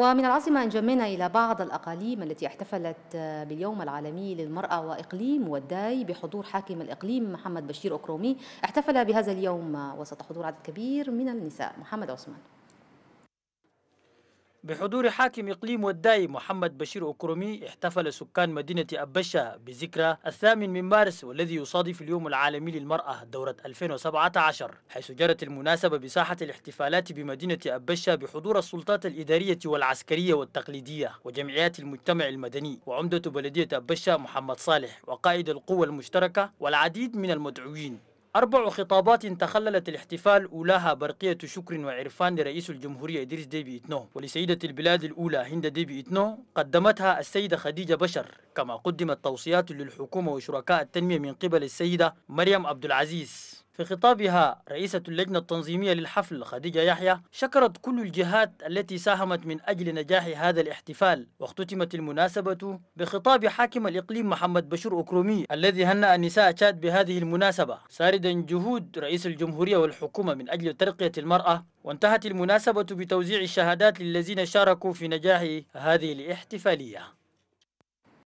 ومن العاصمة انجمنا إلى بعض الأقاليم التي احتفلت باليوم العالمي للمرأة وإقليم والداي بحضور حاكم الإقليم محمد بشير أكرومي احتفل بهذا اليوم وسط حضور عدد كبير من النساء محمد عثمان بحضور حاكم إقليم والداي محمد بشير أكرمي احتفل سكان مدينة أبشة بذكرى الثامن من مارس والذي يصادف اليوم العالمي للمرأة دورة 2017 حيث جرت المناسبة بساحة الاحتفالات بمدينة أبشة بحضور السلطات الإدارية والعسكرية والتقليدية وجمعيات المجتمع المدني وعمدة بلدية أبشة محمد صالح وقائد القوى المشتركة والعديد من المدعوين أربع خطابات تخللت الاحتفال أولاها برقية شكر وعرفان لرئيس الجمهورية إدريس ديبي إتنو ولسيدة البلاد الأولى هند ديبي إتنو قدمتها السيدة خديجة بشر كما قدمت توصيات للحكومة وشركاء التنمية من قبل السيدة مريم عبد العزيز في خطابها رئيسة اللجنة التنظيمية للحفل خديجة يحيى شكرت كل الجهات التي ساهمت من أجل نجاح هذا الاحتفال واختتمت المناسبة بخطاب حاكم الإقليم محمد بشور أكرومي الذي هنأ نساء تشاد بهذه المناسبة ساردا جهود رئيس الجمهورية والحكومة من أجل ترقية المرأة وانتهت المناسبة بتوزيع الشهادات للذين شاركوا في نجاح هذه الاحتفالية